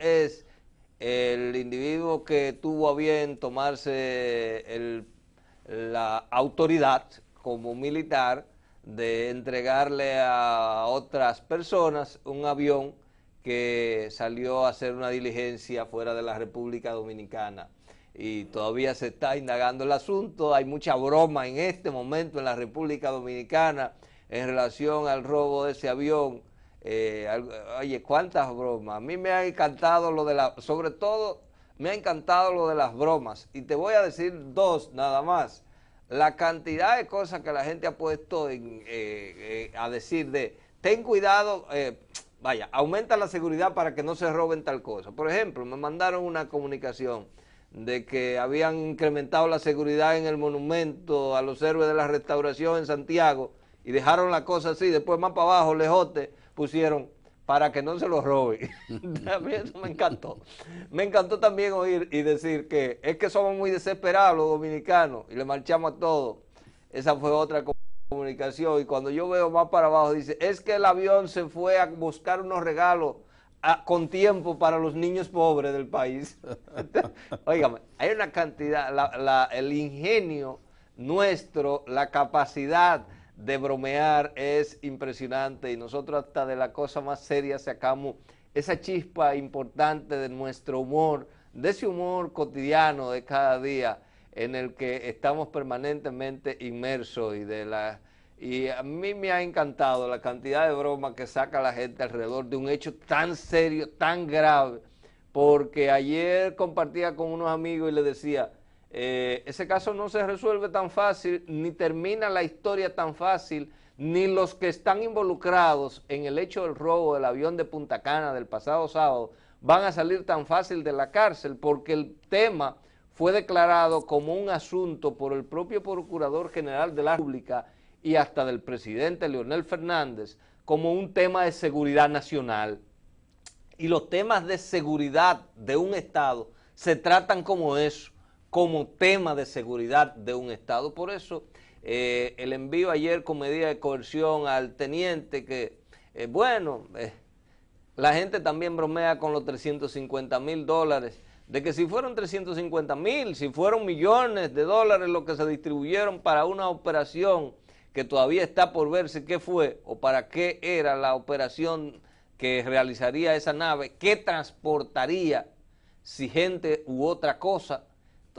es el individuo que tuvo a bien tomarse la autoridad como militar de entregarle a otras personas un avión que salió a hacer una diligencia fuera de la República Dominicana. Y todavía se está indagando el asunto, hay mucha broma en este momento en la República Dominicana en relación al robo de ese avión eh, oye, cuántas bromas. A mí me ha encantado lo de la, sobre todo me ha encantado lo de las bromas. Y te voy a decir dos nada más. La cantidad de cosas que la gente ha puesto eh, eh, a decir de, ten cuidado, vaya, aumenta la seguridad para que no se roben tal cosa. Por ejemplo, me mandaron una comunicación de que habían incrementado la seguridad en el monumento a los héroes de la restauración en Santiago y dejaron la cosa así, después más para abajo, lejote, pusieron para que no se los robe. mí eso me encantó. Me encantó también oír y decir que es que somos muy desesperados los dominicanos y le marchamos a todo. Esa fue otra comunicación. Y cuando yo veo más para abajo, dice, es que el avión se fue a buscar unos regalos con tiempo para los niños pobres del país. Óigame, hay una cantidad, el ingenio nuestro, la capacidad de bromear es impresionante y nosotros hasta de la cosa más seria sacamos esa chispa importante de nuestro humor, de ese humor cotidiano de cada día en el que estamos permanentemente inmersos y de la y a mí me ha encantado la cantidad de broma que saca la gente alrededor de un hecho tan serio, tan grave, porque ayer compartía con unos amigos y le decía, eh, ese caso no se resuelve tan fácil, ni termina la historia tan fácil, ni los que están involucrados en el hecho del robo del avión de Punta Cana del pasado sábado van a salir tan fácil de la cárcel, porque el tema fue declarado como un asunto por el propio Procurador General de la República y hasta del presidente Leonel Fernández como un tema de seguridad nacional. Y los temas de seguridad de un Estado se tratan como eso como tema de seguridad de un Estado. Por eso eh, el envío ayer con medida de coerción al teniente que, eh, bueno, eh, la gente también bromea con los 350 mil dólares, de que si fueron 350 mil, si fueron millones de dólares los que se distribuyeron para una operación que todavía está por verse qué fue o para qué era la operación que realizaría esa nave, qué transportaría, si gente u otra cosa,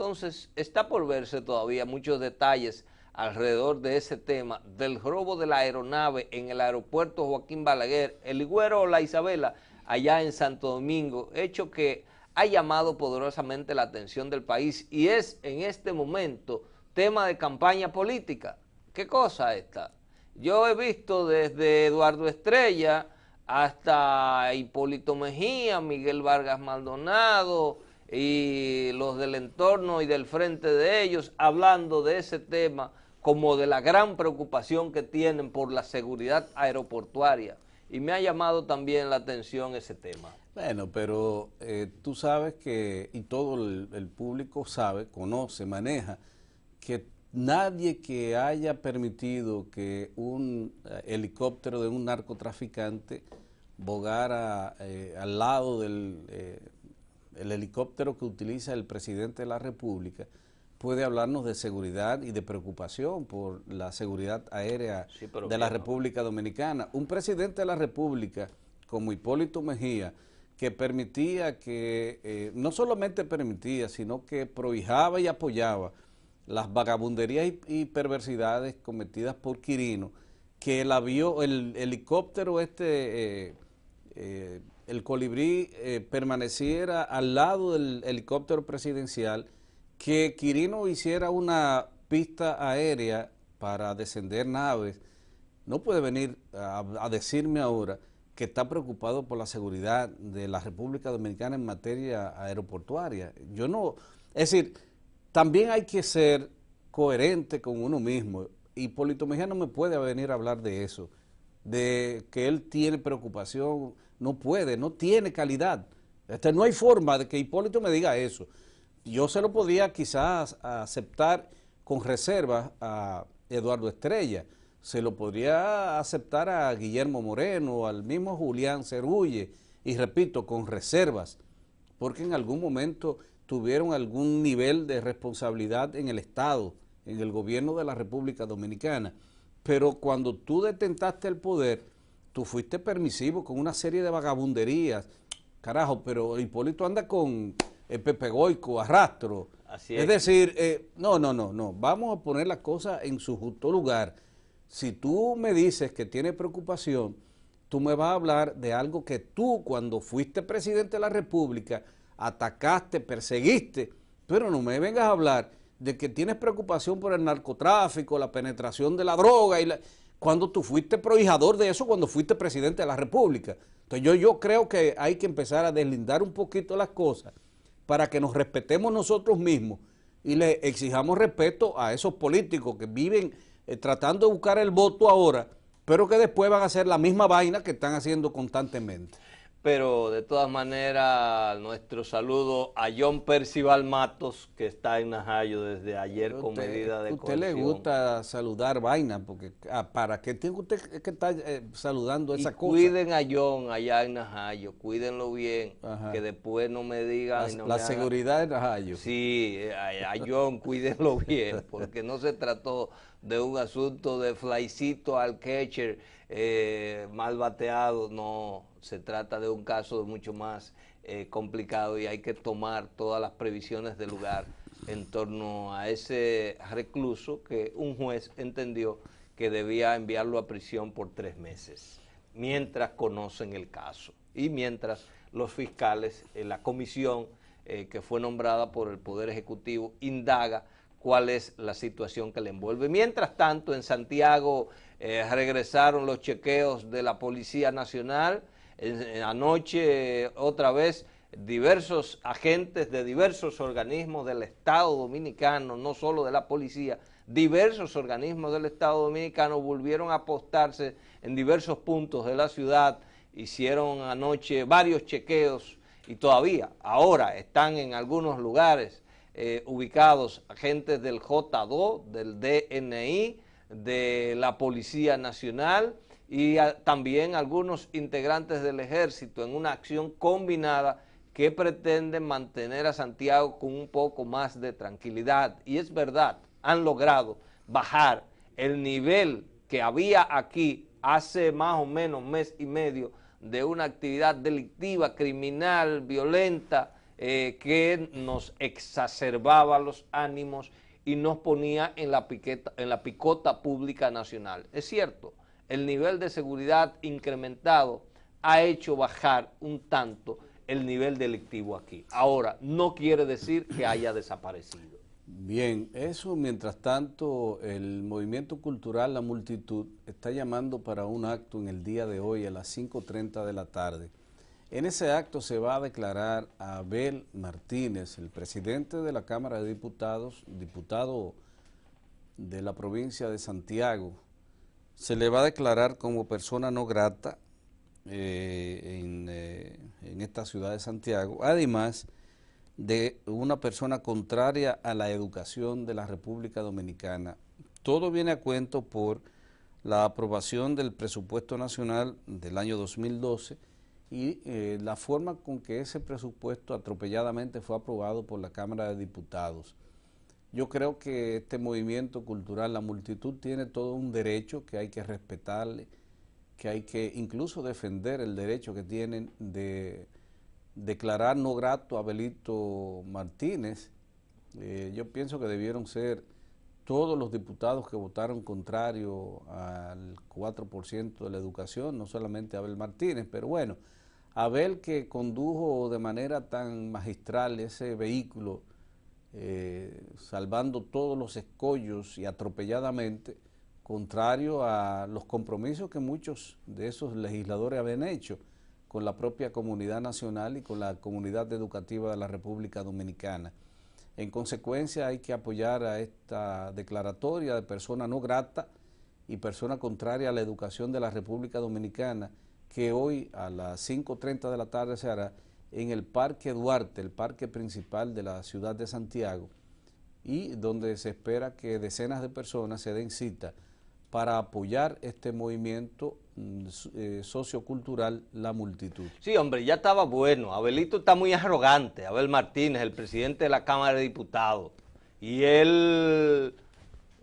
entonces, está por verse todavía muchos detalles alrededor de ese tema del robo de la aeronave en el aeropuerto Joaquín Balaguer, el Higüero o la Isabela, allá en Santo Domingo, hecho que ha llamado poderosamente la atención del país y es en este momento tema de campaña política. ¿Qué cosa esta? Yo he visto desde Eduardo Estrella hasta Hipólito Mejía, Miguel Vargas Maldonado, y los del entorno y del frente de ellos hablando de ese tema como de la gran preocupación que tienen por la seguridad aeroportuaria. Y me ha llamado también la atención ese tema. Bueno, pero eh, tú sabes que, y todo el, público sabe, conoce, maneja, que nadie que haya permitido que un eh, helicóptero de un narcotraficante bogara eh, al lado del el helicóptero que utiliza el presidente de la República, puede hablarnos de seguridad y de preocupación por la seguridad aérea de la República Dominicana. Un presidente de la República como Hipólito Mejía, que permitía que, eh, no solamente permitía, sino que prohijaba y apoyaba las vagabunderías y, perversidades cometidas por Quirino, que el avión, el helicóptero este... Eh, eh, el colibrí eh, permaneciera al lado del helicóptero presidencial, que Quirino hiciera una pista aérea para descender naves, no puede venir a, decirme ahora que está preocupado por la seguridad de la República Dominicana en materia aeroportuaria. Yo no, es decir, también hay que ser coherente con uno mismo. Y Polito Mejía no me puede venir a hablar de eso de que él tiene preocupación, no puede, no tiene calidad. Este, no hay forma de que Hipólito me diga eso. Yo se lo podría quizás aceptar con reservas a Eduardo Estrella, se lo podría aceptar a Guillermo Moreno, al mismo Julián Cerulle, y repito, con reservas, porque en algún momento tuvieron algún nivel de responsabilidad en el Estado, en el gobierno de la República Dominicana. Pero cuando tú detentaste el poder, tú fuiste permisivo con una serie de vagabunderías. Carajo, pero Hipólito anda con el Pepe Goico, arrastro. es. decir, eh, no, no, no, no. Vamos a poner las cosas en su justo lugar. Si tú me dices que tienes preocupación, tú me vas a hablar de algo que tú, cuando fuiste presidente de la República, atacaste, perseguiste, pero no me vengas a hablar de que tienes preocupación por el narcotráfico, la penetración de la droga, y cuando tú fuiste prohijador de eso, cuando fuiste presidente de la República. Entonces yo, yo creo que hay que empezar a deslindar un poquito las cosas para que nos respetemos nosotros mismos y le exijamos respeto a esos políticos que viven eh, tratando de buscar el voto ahora, pero que después van a hacer la misma vaina que están haciendo constantemente pero de todas maneras nuestro saludo a John Percival Matos, que está en Najayo desde ayer con medida de usted le gusta saludar vaina, porque ah, para qué tiene usted que estar eh, saludando esa cosa. Cuiden a John allá en Najayo, cuídenlo bien, que después no me digan... La, seguridad de en Najayo. Sí, eh, a, a John cuídenlo bien, porque no se trató de un asunto de flycito al catcher eh, mal bateado, no, se trata de un caso mucho más eh, complicado y hay que tomar todas las previsiones del lugar en torno a ese recluso que un juez entendió que debía enviarlo a prisión por tres meses, mientras conocen el caso y mientras los fiscales, eh, la comisión que fue nombrada por el Poder Ejecutivo, indaga cuál es la situación que le envuelve. Mientras tanto, en Santiago eh, regresaron los chequeos de la Policía Nacional. anoche, otra vez, diversos agentes de diversos organismos del Estado Dominicano, no solo de la policía, diversos organismos del Estado Dominicano volvieron a apostarse en diversos puntos de la ciudad, hicieron anoche varios chequeos y todavía ahora están en algunos lugares eh, ubicados agentes del J2, del DNI, de la Policía Nacional y también algunos integrantes del ejército en una acción combinada que pretende mantener a Santiago con un poco más de tranquilidad. Y es verdad, han logrado bajar el nivel que había aquí hace más o menos mes y medio de una actividad delictiva, criminal, violenta, eh, que nos exacerbaba los ánimos y nos ponía en la, piqueta, en la picota pública nacional. Es cierto, el nivel de seguridad incrementado ha hecho bajar un tanto el nivel delictivo aquí. Ahora, no quiere decir que haya desaparecido. Bien, eso mientras tanto el movimiento cultural La Multitud está llamando para un acto en el día de hoy a las 5.30 de la tarde en ese acto se va a declarar a Abel Martínez, el presidente de la Cámara de Diputados, diputado de la provincia de Santiago. Se le va a declarar como persona no grata eh, en, eh, en esta ciudad de Santiago, además de una persona contraria a la educación de la República Dominicana. Todo viene a cuento por la aprobación del presupuesto nacional del año 2012 y eh, la forma con que ese presupuesto atropelladamente fue aprobado por la Cámara de Diputados. Yo creo que este movimiento cultural, la multitud, tiene todo un derecho que hay que respetarle, que hay que incluso defender el derecho que tienen de declarar no grato a Belito Martínez. Eh, yo pienso que debieron ser todos los diputados que votaron contrario al 4% de la educación, no solamente Abel Martínez, pero bueno. Abel que condujo de manera tan magistral ese vehículo, eh, salvando todos los escollos y atropelladamente, contrario a los compromisos que muchos de esos legisladores habían hecho con la propia comunidad nacional y con la comunidad educativa de la República Dominicana. En consecuencia, hay que apoyar a esta declaratoria de persona no grata y persona contraria a la educación de la República Dominicana que hoy a las 5.30 de la tarde se hará en el Parque Duarte, el parque principal de la ciudad de Santiago, y donde se espera que decenas de personas se den cita para apoyar este movimiento mm, eh, sociocultural La Multitud. Sí, hombre, ya estaba bueno. Abelito está muy arrogante, Abel Martínez, el presidente de la Cámara de Diputados, y él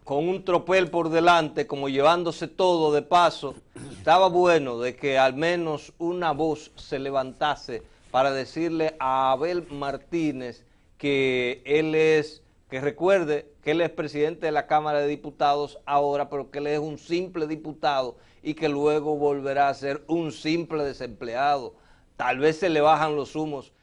con un tropel por delante, como llevándose todo de paso, estaba bueno de que al menos una voz se levantase para decirle a Abel Martínez que él es, que recuerde que él es presidente de la Cámara de Diputados ahora, pero que él es un simple diputado y que luego volverá a ser un simple desempleado. Tal vez se le bajan los humos.